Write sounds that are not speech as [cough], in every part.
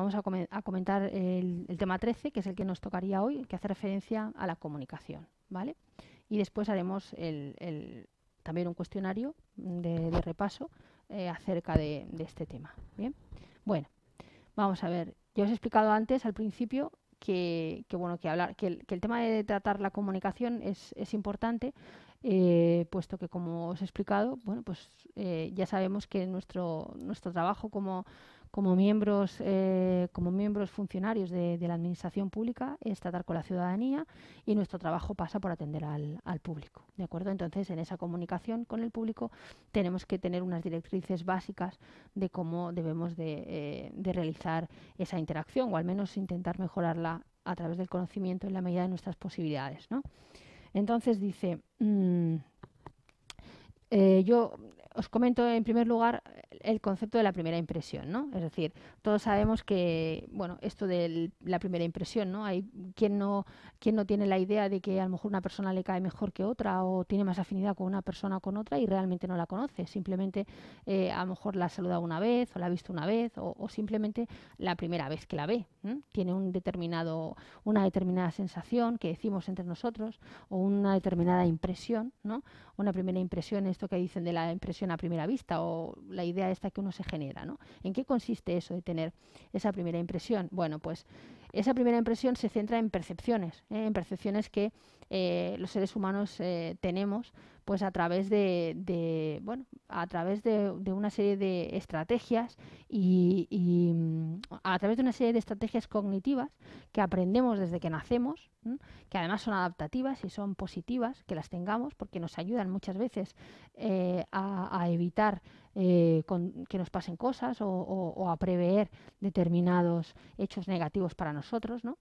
vamos a, comentar el, tema 13, que es el que nos tocaría hoy, que hace referencia a la comunicación, ¿vale? Y después haremos también un cuestionario de, repaso eh, acerca de, este tema, ¿bien? Bueno, vamos a ver, yo os he explicado antes, al principio, que, bueno, que hablar, el, tema de tratar la comunicación es, importante, eh, puesto que como os he explicado, bueno, pues eh, ya sabemos que nuestro, nuestro trabajo como como miembros, eh, como miembros funcionarios de, la administración pública es tratar con la ciudadanía y nuestro trabajo pasa por atender al, público. ¿De acuerdo? Entonces, en esa comunicación con el público tenemos que tener unas directrices básicas de cómo debemos de, eh, realizar esa interacción o al menos intentar mejorarla a través del conocimiento en la medida de nuestras posibilidades. Entonces dice, mm, eh, yo os comento en primer lugar el concepto de la primera impresión, ¿no? Es decir, todos sabemos que, bueno, esto de la primera impresión, ¿no? Hay quien no, quien no tiene la idea de que a lo mejor una persona le cae mejor que otra o tiene más afinidad con una persona o con otra y realmente no la conoce. Simplemente eh, a lo mejor la ha saludado una vez o la ha visto una vez o, simplemente la primera vez que la ve. Tiene un determinado, una determinada sensación que decimos entre nosotros o una determinada impresión, ¿no? Una primera impresión, esto que dicen de la impresión a primera vista o la idea esta que uno se genera, ¿no? ¿En qué consiste eso de tener esa primera impresión? Bueno, pues esa primera impresión se centra en percepciones, ¿eh? en percepciones que eh, los seres humanos eh, tenemos pues a través de, bueno a través de, una serie de estrategias y, mm, a través de una serie de estrategias cognitivas que aprendemos desde que nacemos que además son adaptativas y son positivas que las tengamos porque nos ayudan muchas veces eh, a, evitar que nos pasen cosas o, o, a prever determinados hechos negativos para nosotros ¿no?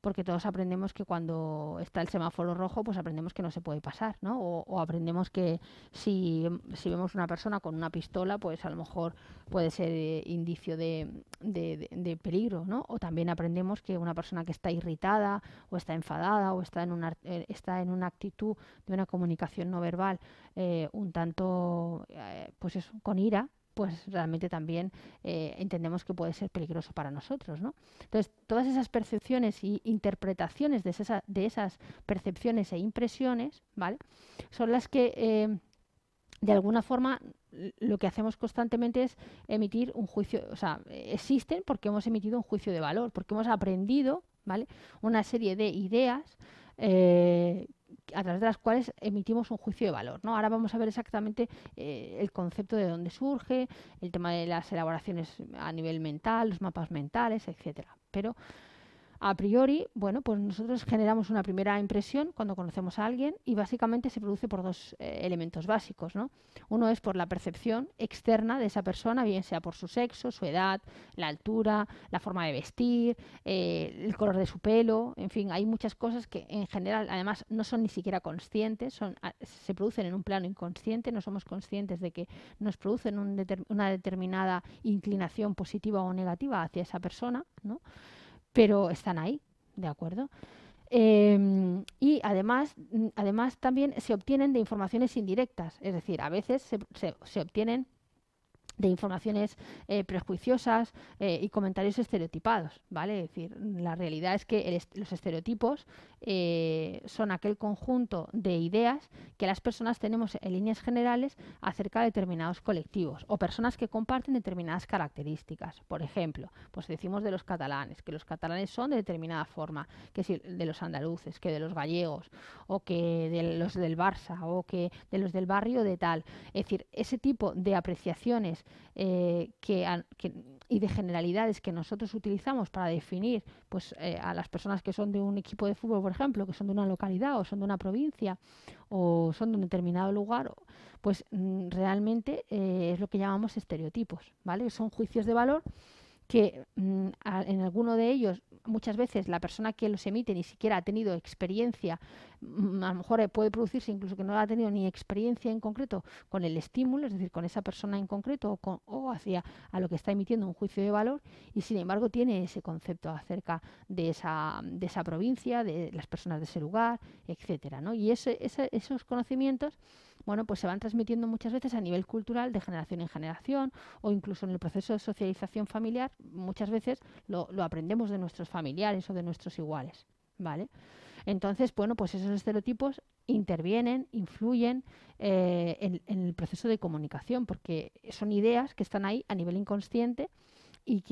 porque todos aprendemos que cuando está el semáforo rojo, pues aprendemos que no se puede pasar, ¿no? O, aprendemos que si, vemos una persona con una pistola, pues a lo mejor puede ser eh, indicio de, peligro, ¿no? O también aprendemos que una persona que está irritada o está enfadada o está en una, eh, está en una actitud de una comunicación no verbal eh, un tanto, pues es con ira, pues realmente también eh, entendemos que puede ser peligroso para nosotros. ¿no? Entonces, todas esas percepciones e interpretaciones de, de esas percepciones e impresiones, ¿vale? Son las que eh, de alguna forma lo que hacemos constantemente es emitir un juicio, o sea, existen porque hemos emitido un juicio de valor, porque hemos aprendido, ¿vale? Una serie de ideas eh, a través de las cuales emitimos un juicio de valor. ¿no? Ahora vamos a ver exactamente eh, el concepto de dónde surge, el tema de las elaboraciones a nivel mental, los mapas mentales, etcétera. Pero a priori, bueno, pues nosotros generamos una primera impresión cuando conocemos a alguien y básicamente se produce por dos eh, elementos básicos, ¿no? Uno es por la percepción externa de esa persona, bien sea por su sexo, su edad, la altura, la forma de vestir, eh, el color de su pelo, en fin, hay muchas cosas que en general además no son ni siquiera conscientes, son, ah, se producen en un plano inconsciente, no somos conscientes de que nos producen una determinada inclinación positiva o negativa hacia esa persona, ¿no? pero están ahí, ¿de acuerdo? Em, y además, mm, además también se obtienen de informaciones indirectas, es decir, a veces se, se obtienen de informaciones eh, prejuiciosas eh, y comentarios estereotipados, ¿vale? Es decir, la realidad es que los estereotipos eh, son aquel conjunto de ideas que las personas tenemos en líneas generales acerca de determinados colectivos o personas que comparten determinadas características. Por ejemplo, pues decimos de los catalanes, que los catalanes son de determinada forma, que de los andaluces, que de los gallegos, o que de los del Barça, o que de los del barrio de tal. Es decir, ese tipo de apreciaciones eh, que, y de generalidades que nosotros utilizamos para definir pues, eh, a las personas que son de un equipo de fútbol, por ejemplo, que son de una localidad o son de una provincia o son de un determinado lugar, pues mm, realmente eh, es lo que llamamos estereotipos, ¿vale? Son juicios de valor que mm, en alguno de ellos muchas veces la persona que los emite ni siquiera ha tenido experiencia, mm, a lo mejor eh, puede producirse incluso que no ha tenido ni experiencia en concreto con el estímulo, es decir, con esa persona en concreto o, con, o hacia a lo que está emitiendo un juicio de valor y sin embargo tiene ese concepto acerca de esa, de esa provincia, de las personas de ese lugar, etcétera, ¿no? Y esos conocimientos bueno, pues se van transmitiendo muchas veces a nivel cultural de generación en generación o incluso en el proceso de socialización familiar, muchas veces lo, aprendemos de nuestros familiares o de nuestros iguales. Entonces, bueno, pues esos estereotipos intervienen, influyen eh, en el proceso de comunicación, porque son ideas que están ahí a nivel inconsciente y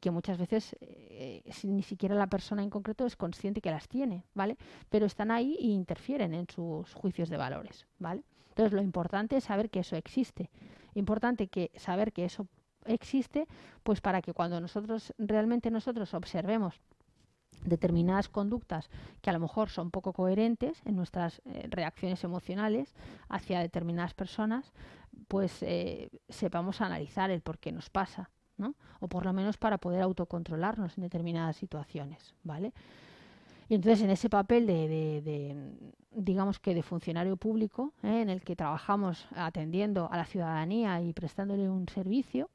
que, muchas veces eh, ni siquiera la persona en concreto es consciente que las tiene, ¿vale? Pero están ahí e interfieren en sus juicios de valores, ¿vale? Entonces lo importante es saber que eso existe. Importante que saber que eso existe, pues para que cuando nosotros realmente nosotros observemos determinadas conductas que a lo mejor son poco coherentes en nuestras eh, reacciones emocionales hacia determinadas personas, pues eh, sepamos analizar el por qué nos pasa, o por lo menos para poder autocontrolarnos en determinadas situaciones, ¿vale? Y entonces en ese papel de, digamos que de funcionario público, ¿eh? en el que trabajamos atendiendo a la ciudadanía y prestándole un servicio,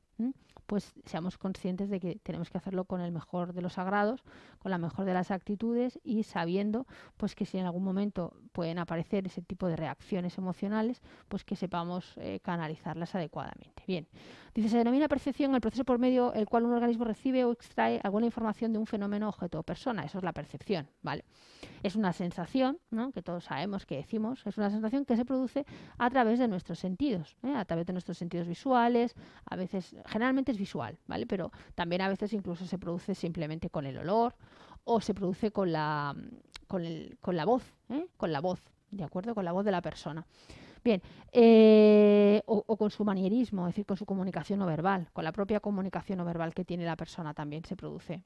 pues seamos conscientes de que tenemos que hacerlo con el mejor de los agrados, con la mejor de las actitudes y sabiendo pues que si en algún momento pueden aparecer ese tipo de reacciones emocionales, pues que sepamos eh, canalizarlas adecuadamente. Bien, dice, se denomina percepción el proceso por medio el cual un organismo recibe o extrae alguna información de un fenómeno, objeto o persona. Eso es la percepción, ¿vale? Es una sensación, ¿no? que todos sabemos que decimos, es una sensación que se produce a través de nuestros sentidos, ¿eh? a través de nuestros sentidos visuales, a veces, generalmente visual, ¿vale? Pero también a veces incluso se produce simplemente con el olor o se produce con la, con el, con la voz, ¿eh? con la voz, ¿de acuerdo? Con la voz de la persona. Bien, eh, o, con su manierismo, es decir, con su comunicación no verbal, con la propia comunicación no verbal que tiene la persona también se produce.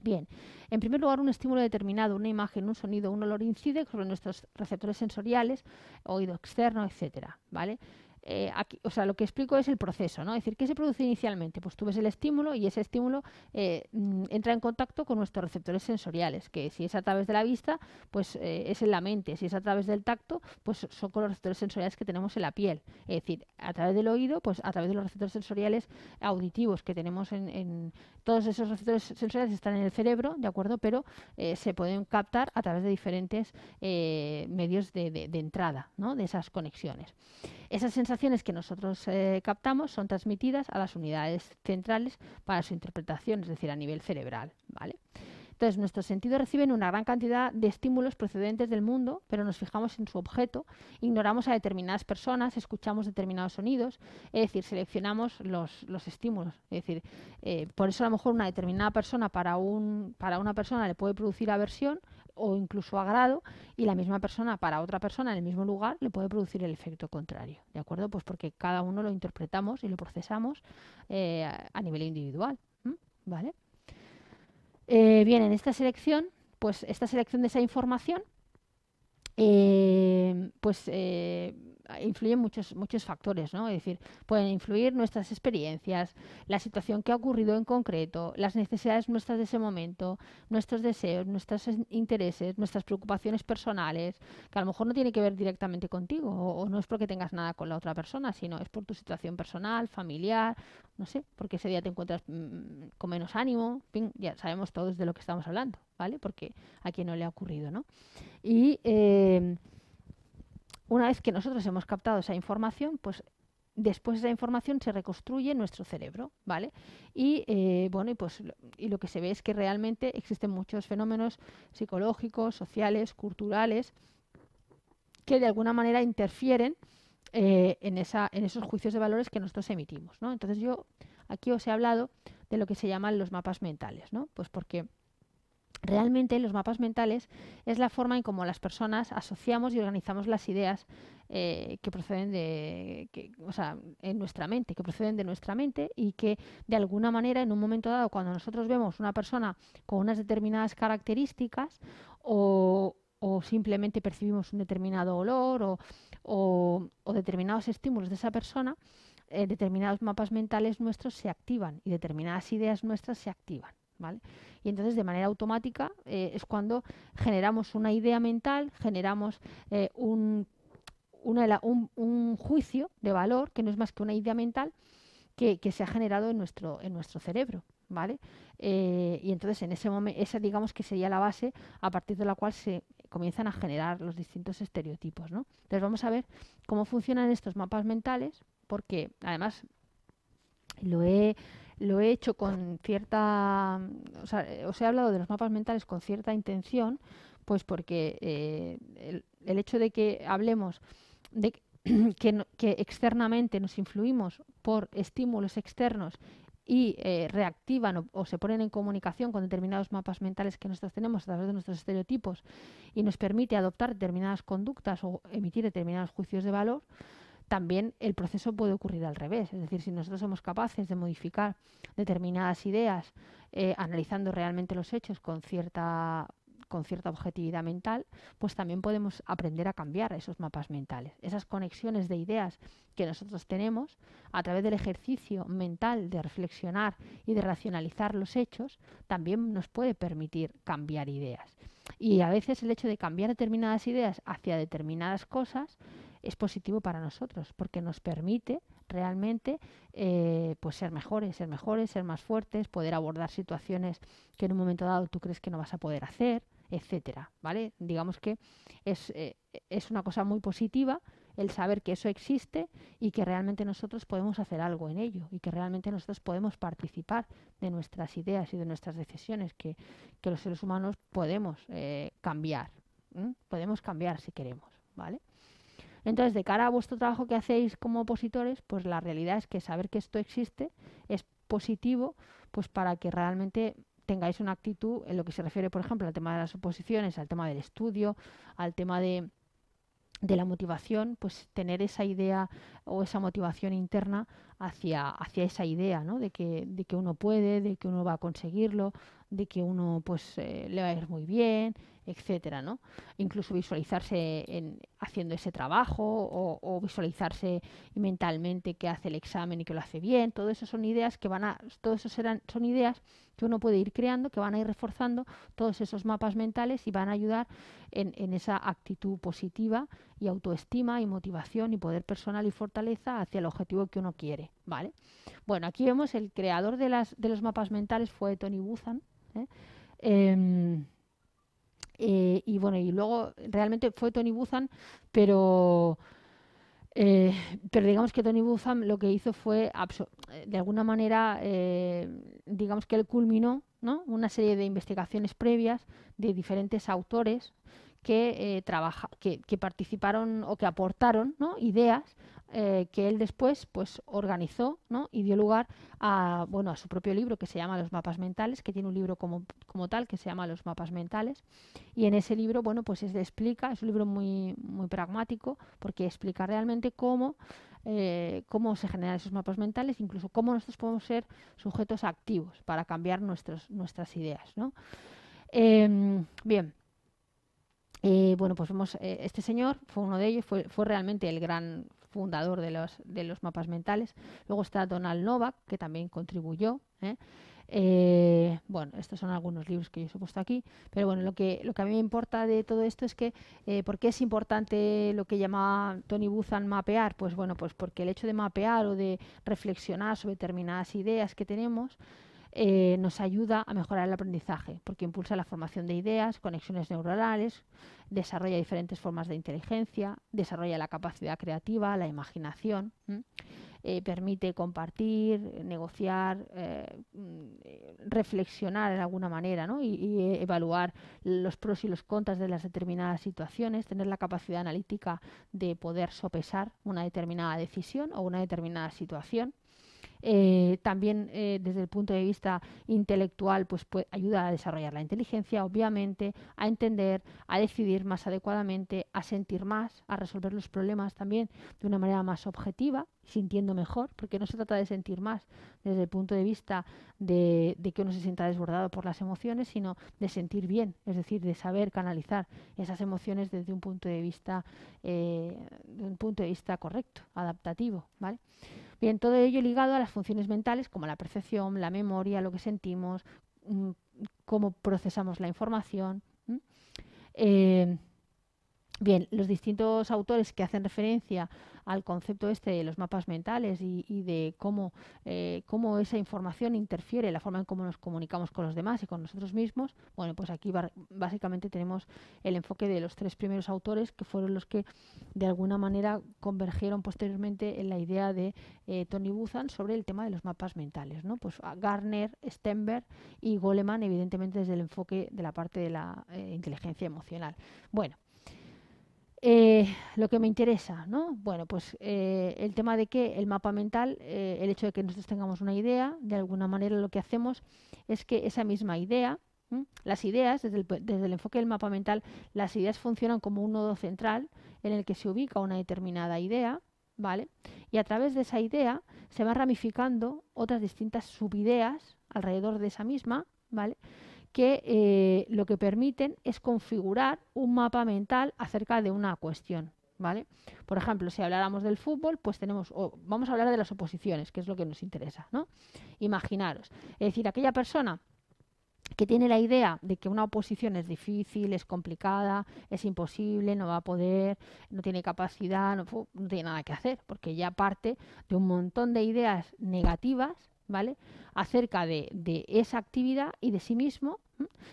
Bien, en primer lugar, un estímulo determinado, una imagen, un sonido, un olor incide sobre nuestros receptores sensoriales, oído externo, etcétera, ¿vale? Eh, o sea, lo que explico es el proceso, ¿no? Es decir, ¿qué se produce inicialmente? Pues tú ves el estímulo y ese estímulo eh, mm, entra en contacto con nuestros receptores sensoriales, que si es a través de la vista, pues eh, es en la mente, si es a través del tacto, pues son con los receptores sensoriales que tenemos en la piel. Es decir, a través del oído, pues a través de los receptores sensoriales auditivos que tenemos en, todos esos receptores sensoriales están en el cerebro, ¿de acuerdo? Pero se pueden captar a través de diferentes medios de, entrada, De esas conexiones. Esas sensaciones que nosotros eh, captamos son transmitidas a las unidades centrales para su interpretación, es decir, a nivel cerebral. Entonces, nuestros sentidos reciben una gran cantidad de estímulos procedentes del mundo, pero nos fijamos en su objeto, ignoramos a determinadas personas, escuchamos determinados sonidos, es decir, seleccionamos los, estímulos. Es decir, eh, por eso a lo mejor una determinada persona para, para una persona le puede producir aversión, o incluso agrado y la misma persona para otra persona en el mismo lugar le puede producir el efecto contrario, ¿de acuerdo? Pues porque cada uno lo interpretamos y lo procesamos eh, a nivel individual, ¿vale? Eh, bien, en esta selección, pues esta selección de esa información, eh, pues Ah, influyen muchos, muchos factores, ¿no? Es decir, pueden influir nuestras experiencias, la situación que ha ocurrido en concreto, las necesidades nuestras de ese momento, nuestros deseos, nuestros intereses, nuestras preocupaciones personales, que a lo mejor no tiene que ver directamente contigo o, no es porque tengas nada con la otra persona, sino es por tu situación personal, familiar, no sé, porque ese día te encuentras mm, con menos ánimo, ya sabemos todos de lo que estamos hablando, ¿vale? Porque a quien no le ha ocurrido, ¿no? Y... Eh, una vez que nosotros hemos captado esa información, pues después esa información se reconstruye en nuestro cerebro, ¿vale? Y eh, bueno, y pues lo que se ve es que realmente existen muchos fenómenos psicológicos, sociales, culturales, que de alguna manera interfieren eh, en, esa, en esos juicios de valores que nosotros emitimos, Entonces yo aquí os he hablado de lo que se llaman los mapas mentales, ¿no? Pues porque Realmente los mapas mentales es la forma en cómo las personas asociamos y organizamos las ideas eh, que proceden de, en nuestra mente, que proceden de nuestra mente y que de alguna manera en un momento dado, cuando nosotros vemos una persona con unas determinadas características o, simplemente percibimos un determinado olor o, determinados estímulos de esa persona, eh, determinados mapas mentales nuestros se activan y determinadas ideas nuestras se activan. Y entonces de manera automática eh, es cuando generamos una idea mental, generamos eh, un, juicio de valor que no es más que una idea mental que, se ha generado en nuestro, en nuestro cerebro. ¿Vale? Eh, y entonces en ese momento, esa digamos que sería la base a partir de la cual se comienzan a generar los distintos estereotipos, Entonces vamos a ver cómo funcionan estos mapas mentales, porque además lo he lo he hecho con cierta, o sea, eh, os he hablado de los mapas mentales con cierta intención, pues porque eh, el, hecho de que hablemos de [clears throat] que, externamente nos influimos por estímulos externos y eh, reactivan o, se ponen en comunicación con determinados mapas mentales que nosotros tenemos a través de nuestros estereotipos y nos permite adoptar determinadas conductas o emitir determinados juicios de valor, también el proceso puede ocurrir al revés. Es decir, si nosotros somos capaces de modificar determinadas ideas eh, analizando realmente los hechos con cierta con cierta objetividad mental, pues también podemos aprender a cambiar esos mapas mentales, esas conexiones de ideas que nosotros tenemos a través del ejercicio mental de reflexionar y de racionalizar los hechos, también nos puede permitir cambiar ideas. Y a veces el hecho de cambiar determinadas ideas hacia determinadas cosas es positivo para nosotros, porque nos permite realmente eh, pues ser mejores, ser mejores, ser más fuertes, poder abordar situaciones que en un momento dado tú crees que no vas a poder hacer, etcétera, ¿vale? Digamos que es, eh, es una cosa muy positiva el saber que eso existe y que realmente nosotros podemos hacer algo en ello y que realmente nosotros podemos participar de nuestras ideas y de nuestras decisiones, que, los seres humanos podemos eh, cambiar, podemos cambiar si queremos, ¿vale? Entonces, de cara a vuestro trabajo que hacéis como opositores, pues la realidad es que saber que esto existe es positivo, pues para que realmente tengáis una actitud en lo que se refiere, por ejemplo, al tema de las oposiciones, al tema del estudio, al tema de, de la motivación, pues tener esa idea o esa motivación interna hacia, hacia esa idea, ¿no? De que, uno puede, de que uno va a conseguirlo, de que uno pues eh, le va a ir muy bien, etcétera, ¿no? Incluso visualizarse en, haciendo ese trabajo o, visualizarse mentalmente que hace el examen y que lo hace bien. Todo eso son ideas que van a, todo eso son ideas que uno puede ir creando, que van a ir reforzando todos esos mapas mentales y van a ayudar en, en esa actitud positiva y autoestima y motivación y poder personal y fortaleza hacia el objetivo que uno quiere, ¿vale? Bueno, aquí vemos el creador de, las, de los mapas mentales fue Tony Buzan, ¿eh? Em, eh, y bueno, y luego realmente fue Tony Buzan, pero... Eh, pero digamos que Tony Buzan lo que hizo fue, de alguna manera, digamos que él culminó ¿no? una serie de investigaciones previas de diferentes autores que, eh, trabaja, que, participaron o que aportaron ideas eh, que él después pues, organizó ¿no? y dio lugar a, bueno, a su propio libro que se llama Los mapas mentales, que tiene un libro como, tal que se llama Los mapas mentales. Y en ese libro, bueno, pues es explica, es un libro muy, muy pragmático porque explica realmente cómo, eh, cómo se generan esos mapas mentales, incluso cómo nosotros podemos ser sujetos activos para cambiar nuestras ideas. Em, bien. Eh, bueno, pues vemos, eh, este señor fue uno de ellos, fue, realmente el gran fundador de los, de los, mapas mentales. Luego está Donald Novak, que también contribuyó. ¿eh? bueno, estos son algunos libros que yo he puesto aquí, pero bueno, lo que, lo que a mí me importa de todo esto es que, ¿por qué es importante lo que llamaba Tony Buzan mapear? Pues bueno, pues porque el hecho de mapear o de reflexionar sobre determinadas ideas que tenemos, eh, nos ayuda a mejorar el aprendizaje, porque impulsa la formación de ideas, conexiones neuronales, desarrolla diferentes formas de inteligencia, desarrolla la capacidad creativa, la imaginación, eh, permite compartir, negociar, eh, reflexionar en alguna manera ¿no? y, evaluar los pros y los contras de las determinadas situaciones, tener la capacidad analítica de poder sopesar una determinada decisión o una determinada situación eh, también eh, desde el punto de vista intelectual, pues, ayuda a desarrollar la inteligencia, obviamente, a entender, a decidir más adecuadamente, a sentir más, a resolver los problemas también de una manera más objetiva, sintiendo mejor, porque no se trata de sentir más desde el punto de vista de, que uno se sienta desbordado por las emociones, sino de sentir bien, es decir, de saber canalizar esas emociones desde un punto de vista, eh, de un punto de vista correcto, adaptativo, ¿vale? Bien, todo ello ligado a las funciones mentales como la percepción, la memoria, lo que sentimos, mm, cómo procesamos la información. Bien, los distintos autores que hacen referencia al concepto este de los mapas mentales y, de cómo, eh, cómo esa información interfiere en la forma en cómo nos comunicamos con los demás y con nosotros mismos, bueno, pues aquí básicamente tenemos el enfoque de los tres primeros autores que fueron los que de alguna manera convergieron posteriormente en la idea de eh, Tony Buzan sobre el tema de los mapas mentales, ¿no? Pues a ah, Garner, Stenberg y Goleman, evidentemente desde el enfoque de la parte de la eh, inteligencia emocional. Bueno. Eh, lo que me interesa, ¿no? Bueno, pues eh, el tema de que el mapa mental, eh, el hecho de que nosotros tengamos una idea, de alguna manera lo que hacemos es que esa misma idea, las ideas, desde el, desde el, enfoque del mapa mental, las ideas funcionan como un nodo central en el que se ubica una determinada idea, ¿vale? Y a través de esa idea se van ramificando otras distintas subideas alrededor de esa misma, ¿vale? que eh, lo que permiten es configurar un mapa mental acerca de una cuestión. ¿Vale? Por ejemplo, si habláramos del fútbol, pues tenemos, vamos a hablar de las oposiciones, que es lo que nos interesa, ¿no? Imaginaros, es decir, aquella persona que tiene la idea de que una oposición es difícil, es complicada, es imposible, no va a poder, no tiene capacidad, no, no tiene nada que hacer, porque ya parte de un montón de ideas negativas ¿vale? Acerca de, esa actividad y de sí mismo,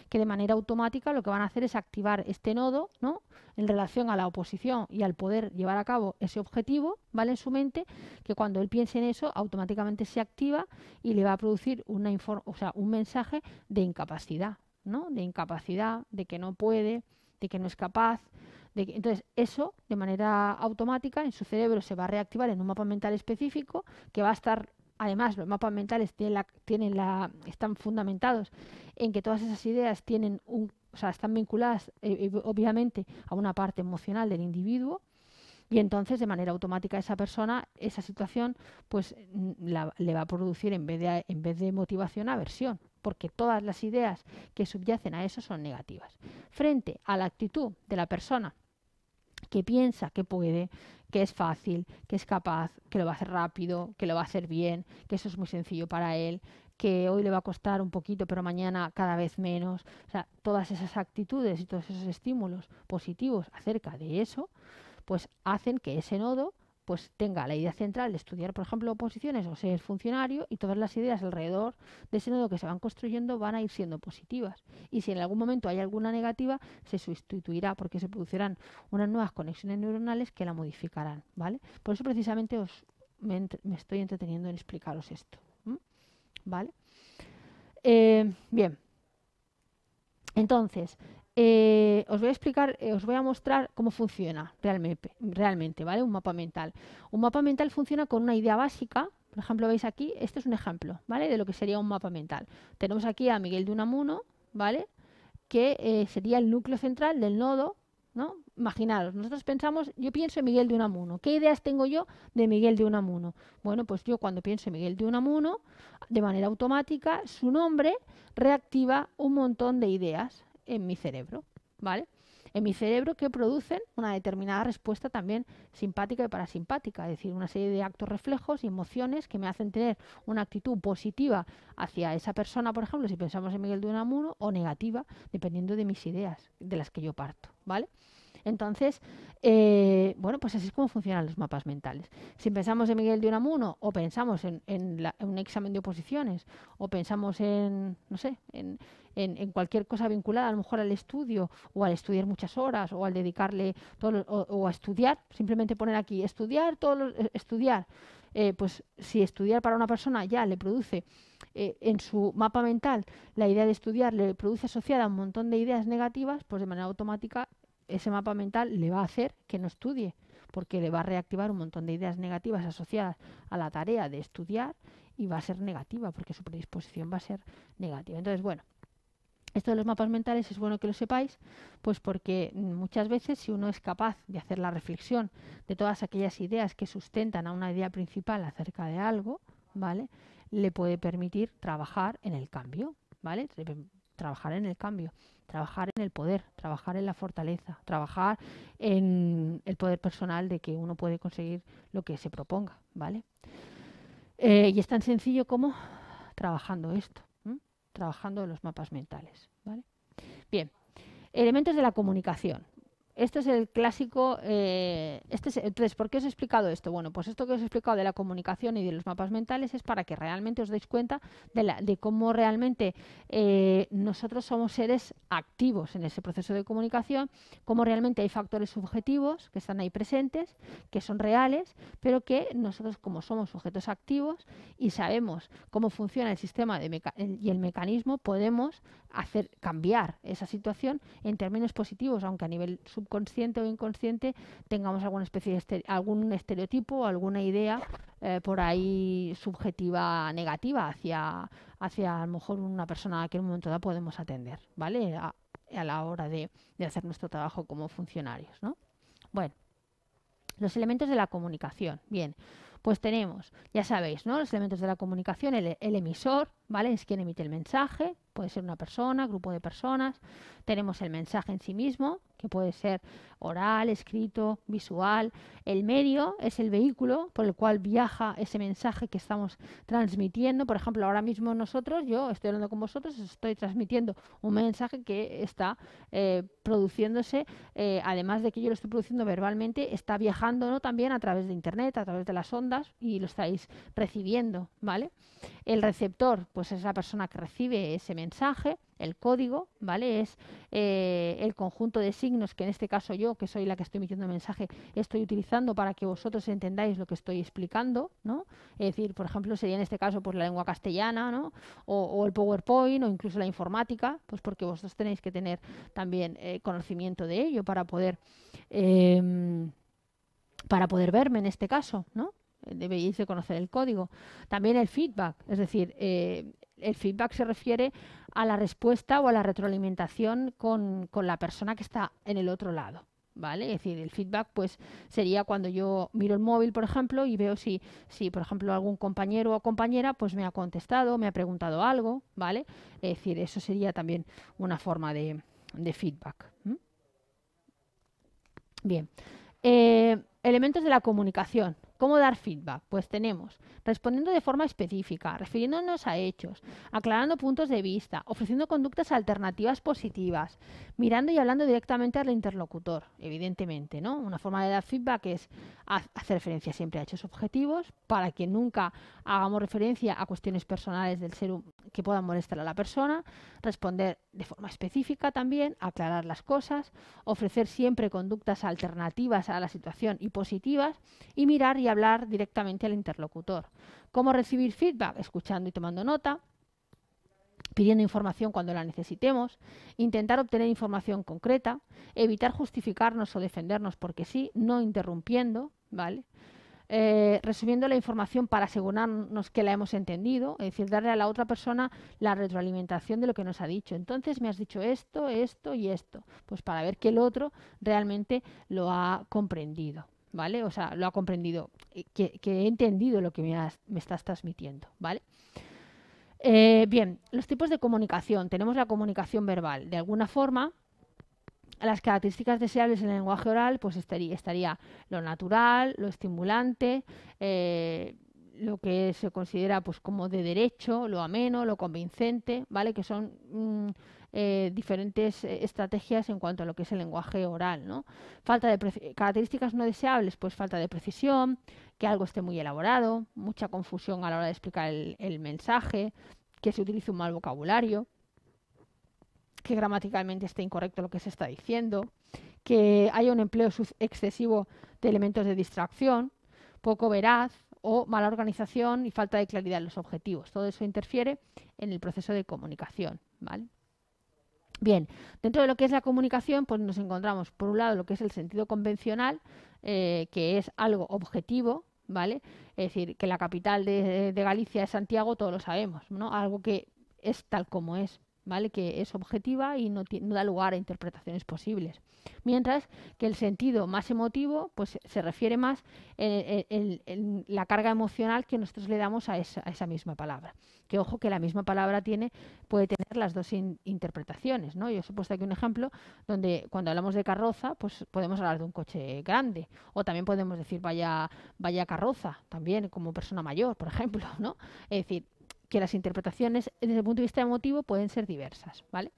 que de manera automática lo que van a hacer es activar este nodo, ¿no? En relación a la oposición y al poder llevar a cabo ese objetivo, ¿vale? En su mente, que cuando él piense en eso, automáticamente se activa y le va a producir una o sea, un mensaje de incapacidad, ¿no? De incapacidad, de que no puede, de que no es capaz. De que, entonces, eso de manera automática en su cerebro se va a reactivar en un mapa mental específico que va a estar Además, los mapas mentales la, están fundamentados en que todas esas ideas tienen un, o sea, están vinculadas eh, eh, obviamente a una parte emocional del individuo y entonces de manera automática esa persona, esa situación, pues mm, le va a producir en vez, de, en vez de motivación aversión, porque todas las ideas que subyacen a eso son negativas. Frente a la actitud de la persona que piensa que puede, que es fácil, que es capaz, que lo va a hacer rápido, que lo va a hacer bien, que eso es muy sencillo para él, que hoy le va a costar un poquito, pero mañana cada vez menos. O sea, todas esas actitudes y todos esos estímulos positivos acerca de eso, pues hacen que ese nodo pues tenga la idea central de estudiar, por ejemplo, oposiciones o ser funcionario y todas las ideas alrededor de ese nodo que se van construyendo van a ir siendo positivas. Y si en algún momento hay alguna negativa, se sustituirá porque se producirán unas nuevas conexiones neuronales que la modificarán, ¿vale? Por eso precisamente os me, estoy entreteniendo en explicaros esto, ¿vale? Eh, bien. Entonces, eh, os voy a explicar, eh, os voy a mostrar cómo funciona realmente, realmente, ¿vale? Un mapa mental. Un mapa mental funciona con una idea básica. Por ejemplo, veis aquí, este es un ejemplo, ¿vale? De lo que sería un mapa mental. Tenemos aquí a Miguel de Unamuno, ¿vale? Que eh, sería el núcleo central del nodo, ¿no? Imaginaros, nosotros pensamos, yo pienso en Miguel de Unamuno. ¿Qué ideas tengo yo de Miguel de Unamuno? Bueno, pues yo cuando pienso en Miguel de Unamuno, de manera automática, su nombre reactiva un montón de ideas, en mi cerebro, ¿vale? En mi cerebro que producen una determinada respuesta también simpática y parasimpática, es decir, una serie de actos reflejos y emociones que me hacen tener una actitud positiva hacia esa persona, por ejemplo, si pensamos en Miguel de Unamuno, o negativa, dependiendo de mis ideas, de las que yo parto, ¿vale? Entonces, eh, bueno, pues así es como funcionan los mapas mentales. Si pensamos en Miguel de Unamuno o pensamos en un examen de oposiciones o pensamos en, no sé, en, en, cualquier cosa vinculada a lo mejor al estudio o al estudiar muchas horas o al dedicarle todo, o, a estudiar, simplemente poner aquí estudiar, todo eh, estudiar. Eh, pues si estudiar para una persona ya le produce eh, en su mapa mental la idea de estudiar, le produce asociada un montón de ideas negativas, pues de manera automática ese mapa mental le va a hacer que no estudie, porque le va a reactivar un montón de ideas negativas asociadas a la tarea de estudiar y va a ser negativa, porque su predisposición va a ser negativa. Entonces, bueno, esto de los mapas mentales es bueno que lo sepáis, pues porque muchas veces si uno es capaz de hacer la reflexión de todas aquellas ideas que sustentan a una idea principal acerca de algo, ¿vale? Le puede permitir trabajar en el cambio, ¿vale? Trabajar en el cambio, trabajar en el poder, trabajar en la fortaleza, trabajar en el poder personal de que uno puede conseguir lo que se proponga, ¿vale? Eh, y es tan sencillo como trabajando esto trabajando en los mapas mentales. ¿vale? Bien, elementos de la comunicación. Esto es el clásico. Eh, este entonces, ¿por qué os he explicado esto? Bueno, pues esto que os he explicado de la comunicación y de los mapas mentales es para que realmente os deis cuenta de, cómo realmente eh, nosotros somos seres activos en ese proceso de comunicación, cómo realmente hay factores subjetivos que están ahí presentes, que son reales, pero que nosotros, como somos sujetos activos y sabemos cómo funciona el sistema y el mecanismo, podemos hacer cambiar esa situación en términos positivos, aunque a nivel subjetivo consciente o inconsciente tengamos alguna especie de este, algún estereotipo, alguna idea eh, por ahí subjetiva negativa hacia, hacia a lo mejor una persona que en un momento dado podemos atender, ¿vale? A, la hora de, hacer nuestro trabajo como funcionarios, ¿no? Bueno, los elementos de la comunicación. Bien, pues tenemos, ya sabéis, ¿no? Los elementos de la comunicación, el, emisor, ¿vale? Es quien emite el mensaje, puede ser una persona, grupo de personas. Tenemos el mensaje en sí mismo, que puede ser oral, escrito, visual. El medio es el vehículo por el cual viaja ese mensaje que estamos transmitiendo. Por ejemplo, ahora mismo nosotros, yo estoy hablando con vosotros, estoy transmitiendo un mensaje que está eh, produciéndose, eh, además de que yo lo estoy produciendo verbalmente, está viajando también a través de Internet, a través de las ondas y lo estáis recibiendo, ¿vale? El receptor, pues es la persona que recibe ese mensaje el código, ¿vale? Es eh, el conjunto de signos que en este caso yo, que soy la que estoy emitiendo el mensaje, estoy utilizando para que vosotros entendáis lo que estoy explicando, ¿no? Es decir, por ejemplo, sería en este caso pues, la lengua castellana, ¿no? O, el PowerPoint o incluso la informática, pues porque vosotros tenéis que tener también eh, conocimiento de ello para poder, em, para poder verme en este caso, ¿no? Eh, debéis de conocer el código. También el feedback, es decir, el feedback se refiere a la respuesta o a la retroalimentación con, la persona que está en el otro lado. ¿vale? Es decir, el feedback pues sería cuando yo miro el móvil, por ejemplo, y veo si, si por ejemplo, algún compañero o compañera pues me ha contestado, me ha preguntado algo, ¿vale? Es decir, eso sería también una forma de, feedback. Bien. Eh, elementos de la comunicación. ¿Cómo dar feedback? Pues tenemos respondiendo de forma específica, refiriéndonos a hechos, aclarando puntos de vista, ofreciendo conductas alternativas positivas, mirando y hablando directamente al interlocutor, evidentemente, ¿no? Una forma de dar feedback es hacer referencia siempre a hechos objetivos para que nunca hagamos referencia a cuestiones personales del ser, humano que puedan molestar a la persona, responder de forma específica también, aclarar las cosas, ofrecer siempre conductas alternativas a la situación y positivas, y mirar y hablar directamente al interlocutor. ¿Cómo recibir feedback? Escuchando y tomando nota pidiendo información cuando la necesitemos, intentar obtener información concreta, evitar justificarnos o defendernos porque sí, no interrumpiendo, ¿vale? Eh, resumiendo la información para asegurarnos que la hemos entendido, es decir, darle a la otra persona la retroalimentación de lo que nos ha dicho. Entonces me has dicho esto, esto y esto, pues para ver que el otro realmente lo ha comprendido. ¿Vale? O sea, lo ha comprendido, eh, que, he entendido lo que me, estás transmitiendo, ¿vale? Eh, bien, los tipos de comunicación. Tenemos la comunicación verbal. De alguna forma, las características deseables en el lenguaje oral, pues estaría, estaría lo natural, lo estimulante, eh, lo que se considera pues como de derecho, lo ameno, lo convincente, ¿vale? Que son mm, eh, diferentes estrategias en cuanto a lo que es el lenguaje oral, ¿no? Falta de características no deseables, pues falta de precisión, que algo esté muy elaborado, mucha confusión a la hora de explicar el, el mensaje, que se utilice un mal vocabulario, que gramaticalmente esté incorrecto lo que se está diciendo, que haya un empleo excesivo de elementos de distracción, poco veraz o mala organización y falta de claridad en los objetivos. Todo eso interfiere en el proceso de comunicación. Bien, dentro de lo que es la comunicación, pues nos encontramos por un lado lo que es el sentido convencional, eh, que es algo objetivo, ¿vale? Es decir, que la capital de, Galicia es Santiago, todos lo sabemos, ¿no? Algo que es tal como es. ¿vale? Que es objetiva y no, da lugar a interpretaciones posibles. Mientras que el sentido más emotivo, pues se refiere más en, la carga emocional que nosotros le damos a esa, misma palabra. Que ojo que la misma palabra tiene, puede tener las dos interpretaciones, ¿no? Yo os he puesto aquí un ejemplo donde cuando hablamos de carroza, pues podemos hablar de un coche grande. O también podemos decir vaya, vaya carroza, también como persona mayor, por ejemplo, ¿no? Es decir, que las interpretaciones eh, desde el punto de vista emotivo pueden ser diversas, ¿vale?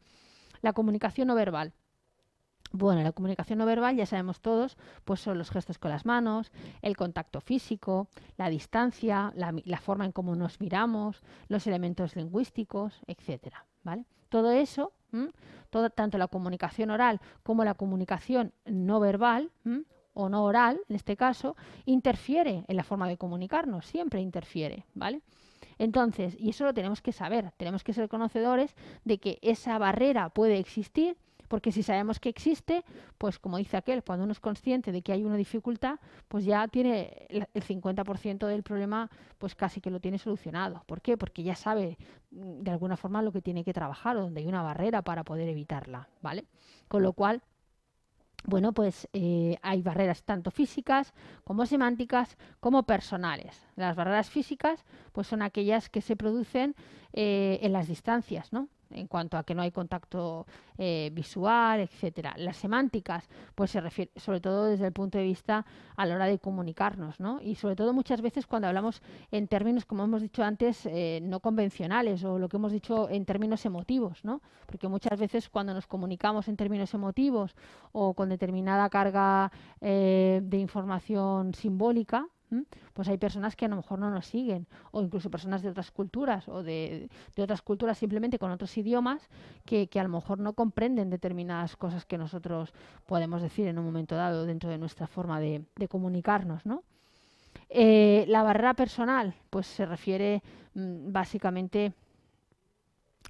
La comunicación no verbal. Bueno, la comunicación no verbal, ya sabemos todos, pues son los gestos con las manos, el contacto físico, la distancia, la, forma en cómo nos miramos, los elementos lingüísticos, etcétera, ¿vale? Todo eso, tanto la comunicación oral como la comunicación no verbal, o no oral, en este caso, interfiere en la forma de comunicarnos, siempre interfiere, ¿vale? Entonces, y eso lo tenemos que saber, tenemos que ser conocedores de que esa barrera puede existir, porque si sabemos que existe, pues como dice aquel, cuando uno es consciente de que hay una dificultad, pues ya tiene el 50% del problema, pues casi que lo tiene solucionado. ¿Por qué? Porque ya sabe mm, de alguna forma lo que tiene que trabajar o donde hay una barrera para poder evitarla, ¿vale? Con lo cual, bueno, pues eh, hay barreras tanto físicas como semánticas como personales. Las barreras físicas pues son aquellas que se producen eh, en las distancias, ¿no? en cuanto a que no hay contacto eh, visual, etcétera. Las semánticas, pues se refiere sobre todo desde el punto de vista a la hora de comunicarnos, ¿no? Y sobre todo muchas veces cuando hablamos en términos, como hemos dicho antes, eh, no convencionales o lo que hemos dicho en términos emotivos, ¿no? Porque muchas veces cuando nos comunicamos en términos emotivos o con determinada carga eh, de información simbólica, pues hay personas que a lo mejor no nos siguen, o incluso personas de otras culturas, o de, otras culturas simplemente con otros idiomas, que, a lo mejor no comprenden determinadas cosas que nosotros podemos decir en un momento dado dentro de nuestra forma de, comunicarnos, ¿no? Eh, la barrera personal, pues se refiere mm, básicamente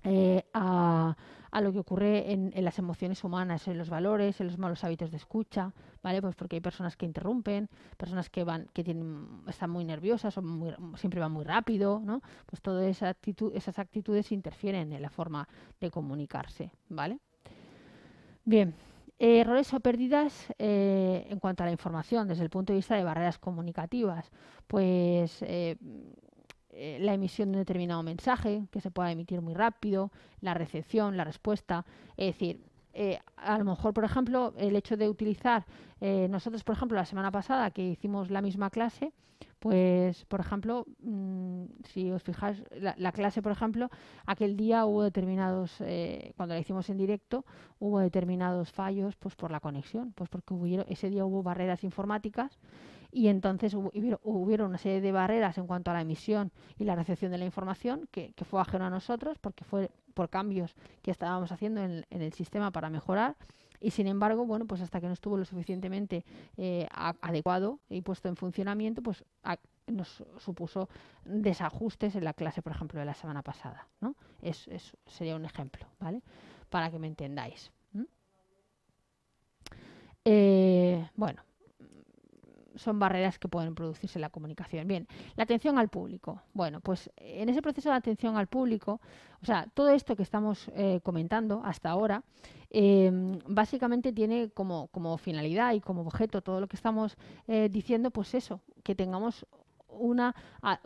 eh, a a lo que ocurre en, las emociones humanas, en los valores, en los malos hábitos de escucha, ¿vale? Pues porque hay personas que interrumpen, personas que van, que tienen, están muy nerviosas o siempre van muy rápido, ¿no? Pues todas esa actitud, esas actitudes interfieren en la forma de comunicarse, ¿vale? Bien. Eh, errores o pérdidas eh, en cuanto a la información desde el punto de vista de barreras comunicativas. Pues eh, eh, la emisión de un determinado mensaje, que se pueda emitir muy rápido, la recepción, la respuesta. Es decir, eh, a lo mejor, por ejemplo, el hecho de utilizar, eh, nosotros, por ejemplo, la semana pasada que hicimos la misma clase, pues, por ejemplo, mm, si os fijáis, la, clase, por ejemplo, aquel día hubo determinados, cuando la hicimos en directo, hubo determinados fallos pues, por la conexión, pues porque ese día hubo barreras informáticas y entonces hubo una serie de barreras en cuanto a la emisión y la recepción de la información que, fue ajeno a nosotros porque fue por cambios que estábamos haciendo en, el sistema para mejorar y sin embargo bueno pues hasta que no estuvo lo suficientemente eh, adecuado y puesto en funcionamiento pues nos supuso desajustes en la clase por ejemplo de la semana pasada no es, sería un ejemplo vale para que me entendáis eh, bueno son barreras que pueden producirse en la comunicación. Bien, la atención al público. Bueno, pues en ese proceso de atención al público, o sea, todo esto que estamos eh, comentando hasta ahora, em, básicamente tiene como, como, finalidad y como objeto todo lo que estamos eh, diciendo, pues eso, que tengamos una,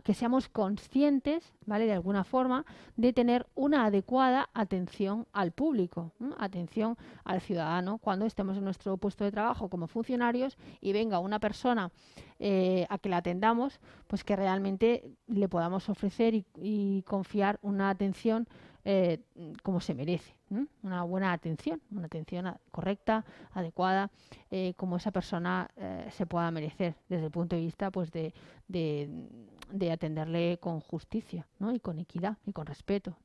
que seamos conscientes, ¿vale? De alguna forma, de tener una adecuada atención al público, atención al ciudadano, cuando estemos en nuestro puesto de trabajo como funcionarios y venga una persona eh, a que la atendamos, pues que realmente le podamos ofrecer y confiar una atención eh, como se merece. Una buena atención, una atención correcta, adecuada, eh, como esa persona eh, se pueda merecer desde el punto de vista pues, de, atenderle con justicia y con equidad y con respeto.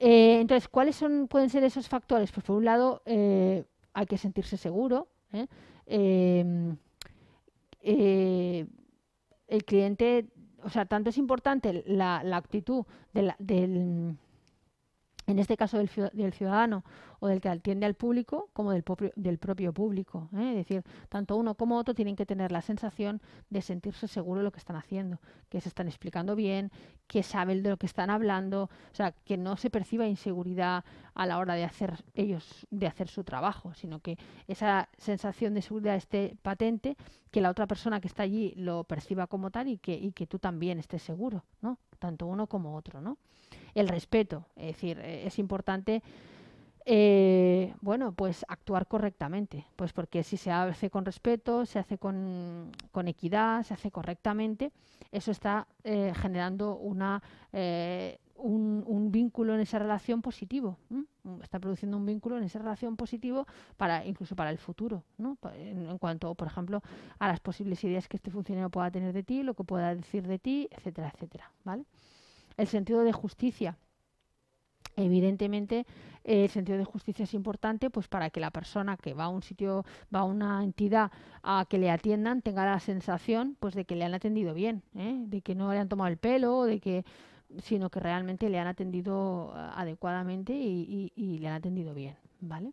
entonces, ¿cuáles son, pueden ser esos factores? Pues por un lado, hay que sentirse seguro. el cliente o sea, tanto es importante la, actitud del, en este caso del, ciudadano o del que atiende al público, como del, del propio público. ¿eh? Es decir, tanto uno como otro tienen que tener la sensación de sentirse seguro de lo que están haciendo, que se están explicando bien, que saben de lo que están hablando, o sea, que no se perciba inseguridad a la hora de hacer ellos, de hacer su trabajo, sino que esa sensación de seguridad esté patente, que la otra persona que está allí lo perciba como tal y que, y que tú también estés seguro, ¿no? tanto uno como otro, ¿no? El respeto, es decir, e, es importante eh, bueno, pues actuar correctamente, pues porque si se hace con respeto, se hace con, equidad, se hace correctamente, eso está eh, generando una eh, un, vínculo en esa relación positivo. Mm, está produciendo un vínculo en esa relación positivo para incluso para el futuro, ¿no? En, cuanto, por ejemplo, a las posibles ideas que este funcionario pueda tener de ti, lo que pueda decir de ti, etcétera, etcétera. ¿Vale? El sentido de justicia. Evidentemente, el sentido de justicia es importante pues para que la persona que va a un sitio, va a una entidad a que le atiendan, tenga la sensación pues de que le han atendido bien, ¿eh? de que no le han tomado el pelo, de que sino que realmente le han atendido ah, adecuadamente y, le han atendido bien, ¿vale?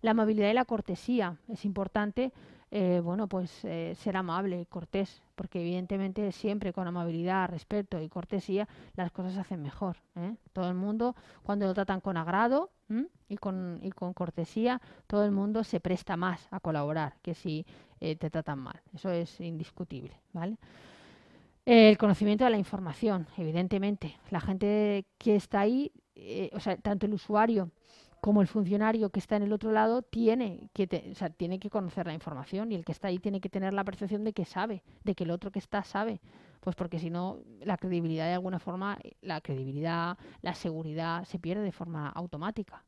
La amabilidad y la cortesía es importante, eh, bueno, pues eh, ser amable y cortés, porque evidentemente siempre con amabilidad, respeto y cortesía las cosas se hacen mejor. ¿eh? Todo el mundo, cuando lo tratan con agrado y con, y con, cortesía, todo el mundo se presta más a colaborar que si te tratan mal. Eso es indiscutible, ¿vale? El conocimiento de la información, evidentemente. La gente que está ahí, eh, o sea, tanto el usuario como el funcionario que está en el otro lado tiene que, tiene que conocer la información y el que está ahí tiene que tener la percepción de que sabe, de que el otro que está sabe. Pues porque si no, la credibilidad de alguna forma, la credibilidad, la seguridad se pierde de forma automática.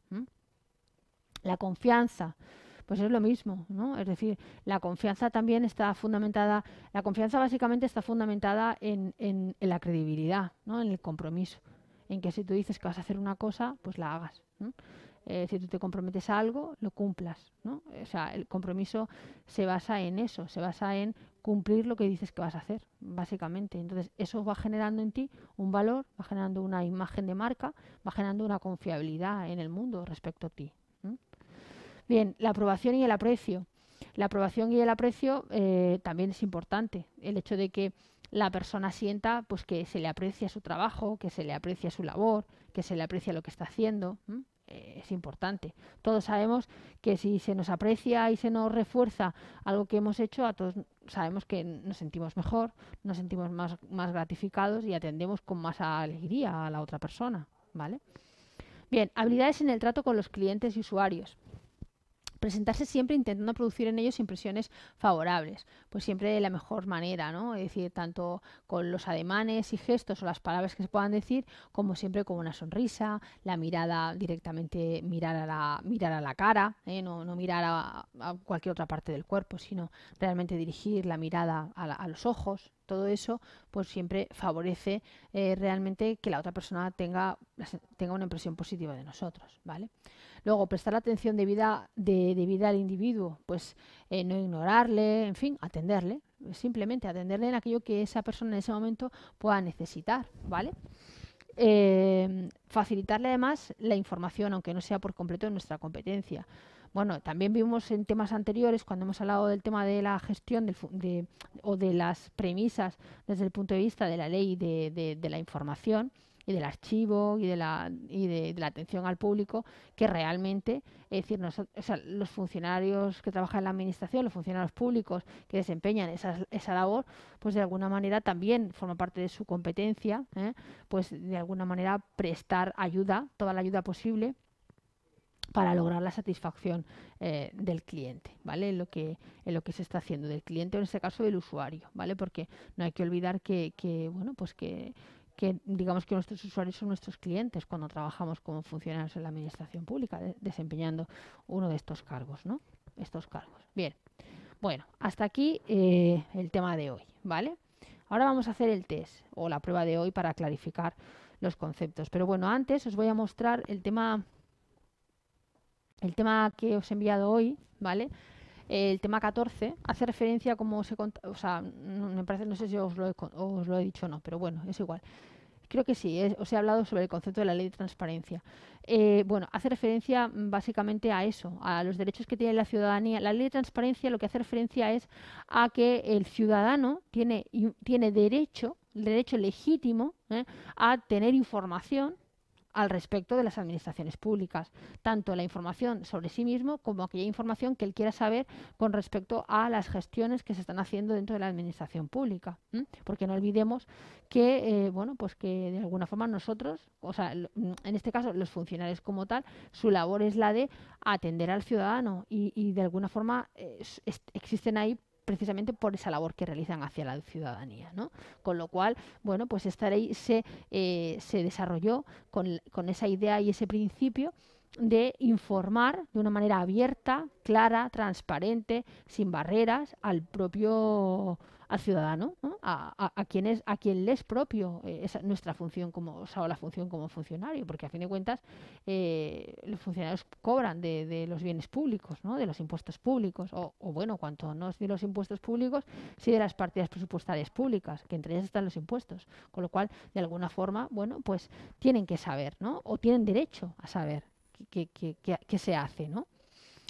La confianza pues es lo mismo, ¿no? Es decir, la confianza también está fundamentada, la confianza básicamente está fundamentada en, la credibilidad, ¿no? En el compromiso, en que si tú dices que vas a hacer una cosa, pues la hagas. Eh, si tú te comprometes a algo, lo cumplas, ¿no? O sea, el compromiso se basa en eso, se basa en cumplir lo que dices que vas a hacer, básicamente. Entonces, eso va generando en ti un valor, va generando una imagen de marca, va generando una confiabilidad en el mundo respecto a ti. Bien, la aprobación y el aprecio. La aprobación y el aprecio eh, también es importante. El hecho de que la persona sienta pues que se le aprecia su trabajo, que se le aprecia su labor, que se le aprecia lo que está haciendo. Eh, es importante. Todos sabemos que si se nos aprecia y se nos refuerza algo que hemos hecho, a todos sabemos que nos sentimos mejor, nos sentimos más, más gratificados y atendemos con más alegría a la otra persona. ¿Vale? Bien, habilidades en el trato con los clientes y usuarios presentarse siempre intentando producir en ellos impresiones favorables, pues siempre de la mejor manera, ¿no? Es decir, tanto con los ademanes y gestos o las palabras que se puedan decir, como siempre con una sonrisa, la mirada directamente mirar a la, mirar a la cara, ¿eh? no, no, mirar a, cualquier otra parte del cuerpo, sino realmente dirigir la mirada a, a los ojos, todo eso pues siempre favorece eh, realmente que la otra persona tenga, tenga una impresión positiva de nosotros, ¿vale? Luego, prestar atención debida, de, vida al individuo, pues eh, no ignorarle, en fin, atenderle, simplemente atenderle en aquello que esa persona en ese momento pueda necesitar, ¿vale? Eh, facilitarle además la información, aunque no sea por completo nuestra competencia. Bueno, también vimos en temas anteriores, cuando hemos hablado del tema de la gestión o de las premisas desde el punto de vista de la ley de, la información y del archivo y de la, atención al público, que realmente, es decir, los funcionarios que trabajan en la administración, los funcionarios públicos que desempeñan esa, labor, pues de alguna manera también forma parte de su competencia, ¿eh? pues de alguna manera prestar ayuda, toda la ayuda posible para lograr la satisfacción eh, del cliente, ¿vale? En lo, que, lo que se está haciendo, del cliente o en este caso del usuario, ¿vale? Porque no hay que olvidar que, bueno, pues que, digamos que nuestros usuarios son nuestros clientes cuando trabajamos como funcionarios en la administración pública, desempeñando uno de estos cargos, ¿no? Estos cargos. Bien. Bueno, hasta aquí eh, el tema de hoy, ¿vale? Ahora vamos a hacer el test o la prueba de hoy para clarificar los conceptos. Pero bueno, antes os voy a mostrar el tema el tema que os he enviado hoy, ¿vale? El tema 14 hace referencia como se... O sea, no, me parece, no sé si os lo, he, dicho o no, pero bueno, es igual. Creo que sí, os he hablado sobre el concepto de la ley de transparencia. Eh, bueno, hace referencia básicamente a eso, a los derechos que tiene la ciudadanía. La ley de transparencia lo que hace referencia es a que el ciudadano tiene, tiene derecho, derecho legítimo ¿eh? a tener información al respecto de las administraciones públicas, tanto la información sobre sí mismo como aquella información que él quiera saber con respecto a las gestiones que se están haciendo dentro de la administración pública. Porque no olvidemos que, eh, bueno, pues que de alguna forma nosotros, o sea, mm, en este caso los funcionarios como tal, su labor es la de atender al ciudadano y, de alguna forma eh, existen ahí precisamente por esa labor que realizan hacia la ciudadanía. ¿no? Con lo cual, bueno, pues esta ley se, eh, se desarrolló con, con esa idea y ese principio de informar de una manera abierta, clara, transparente, sin barreras al propio al ciudadano, ¿no? a, a, a, quien les a le es propio eh, esa, nuestra función como, o, sea, la función como funcionario, porque a fin de cuentas eh, los funcionarios cobran de, los bienes públicos, ¿no? de los impuestos públicos, o, bueno, cuanto no es de los impuestos públicos, sí de las partidas presupuestarias públicas, que entre ellas están los impuestos, con lo cual, de alguna forma, bueno, pues tienen que saber, ¿no? o tienen derecho a saber qué se hace, ¿no?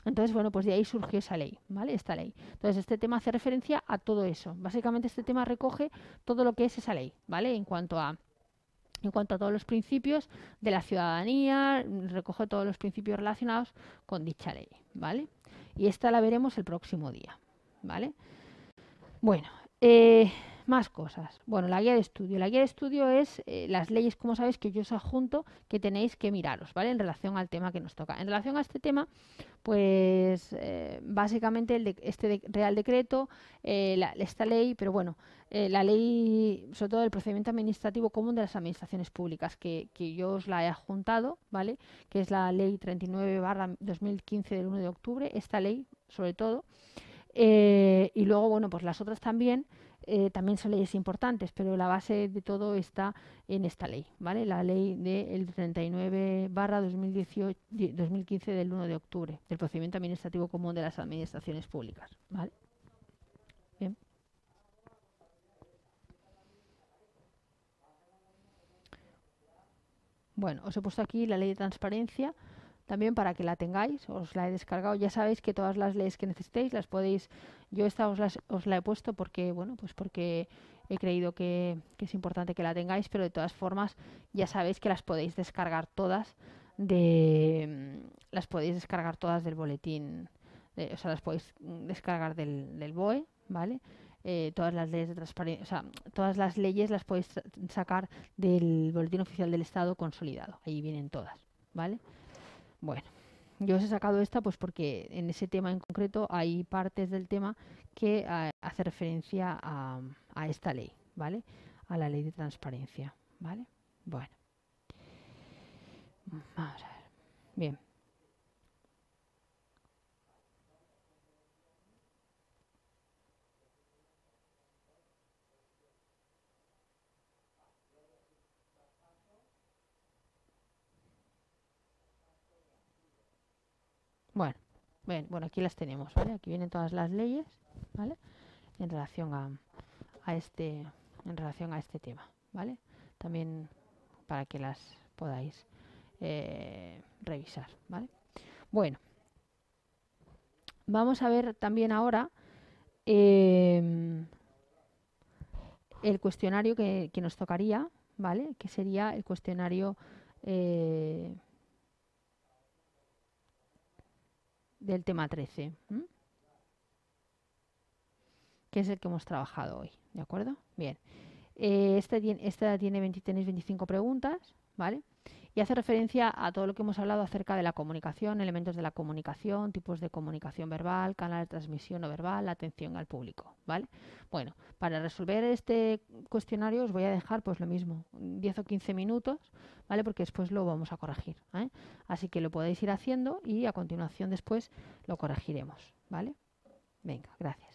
Entonces, bueno, pues de ahí surgió esa ley, ¿vale? Esta ley. Entonces, este tema hace referencia a todo eso. Básicamente, este tema recoge todo lo que es esa ley, ¿vale? En cuanto a en cuanto a todos los principios de la ciudadanía, recoge todos los principios relacionados con dicha ley, ¿vale? Y esta la veremos el próximo día, ¿vale? Bueno, eh, más cosas. Bueno, la guía de estudio. La guía de estudio es eh, las leyes, como sabéis, que yo os adjunto que tenéis que miraros, ¿vale? En relación al tema que nos toca. En relación a este tema, pues eh, básicamente el de, este Real Decreto, eh, esta ley, pero bueno, la ley, sobre todo el procedimiento administrativo común de las administraciones públicas, que, que yo os la he adjuntado, ¿vale? Que es la ley 39 barra 2015 del 1 de octubre, esta ley sobre todo. y luego, bueno, pues las otras también eh, también son leyes importantes, pero la base de todo está en esta ley, ¿vale? La ley del 39 barra 2015 del 1 de octubre, del procedimiento administrativo común de las administraciones públicas, ¿vale? Bueno, os he puesto aquí la ley de transparencia, también para que la tengáis, os la he descargado. Ya sabéis que todas las leyes que necesitéis las podéis, yo esta os, las, la he puesto porque, bueno, pues porque he creído que, es importante que la tengáis, pero de todas formas ya sabéis que las podéis descargar todas de las podéis descargar todas del boletín, o sea, las podéis descargar del, BOE, ¿vale? Eh, todas las leyes de todas las leyes las podéis sacar del boletín oficial del Estado consolidado. Ahí vienen todas, ¿vale? Bueno, yo os he sacado esta pues porque en ese tema en concreto hay partes del tema que ah, hace referencia a, a, esta ley, ¿vale? A la ley de transparencia, ¿vale? Bueno. Vamos a ver. Bien. Bueno, bueno, aquí las tenemos, ¿vale? Aquí vienen todas las leyes, ¿vale? En relación a, este en relación a este tema, ¿vale? También para que las podáis eh, revisar, ¿vale? Bueno, vamos a ver también ahora em, el cuestionario que, que, nos tocaría, ¿vale? Que sería el cuestionario eh, del tema 13, que es el que hemos trabajado hoy, ¿de acuerdo? Bien, eh, esta, tiene, esta tiene 25 preguntas, ¿vale? y hace referencia a todo lo que hemos hablado acerca de la comunicación, elementos de la comunicación, tipos de comunicación verbal, canal de transmisión no verbal, atención al público, ¿vale? Bueno, para resolver este cuestionario os voy a dejar pues lo mismo, 10 o 15 minutos, ¿vale? Porque después lo vamos a corregir, ¿eh? Así que lo podéis ir haciendo y a continuación después lo corregiremos, ¿vale? Venga, gracias.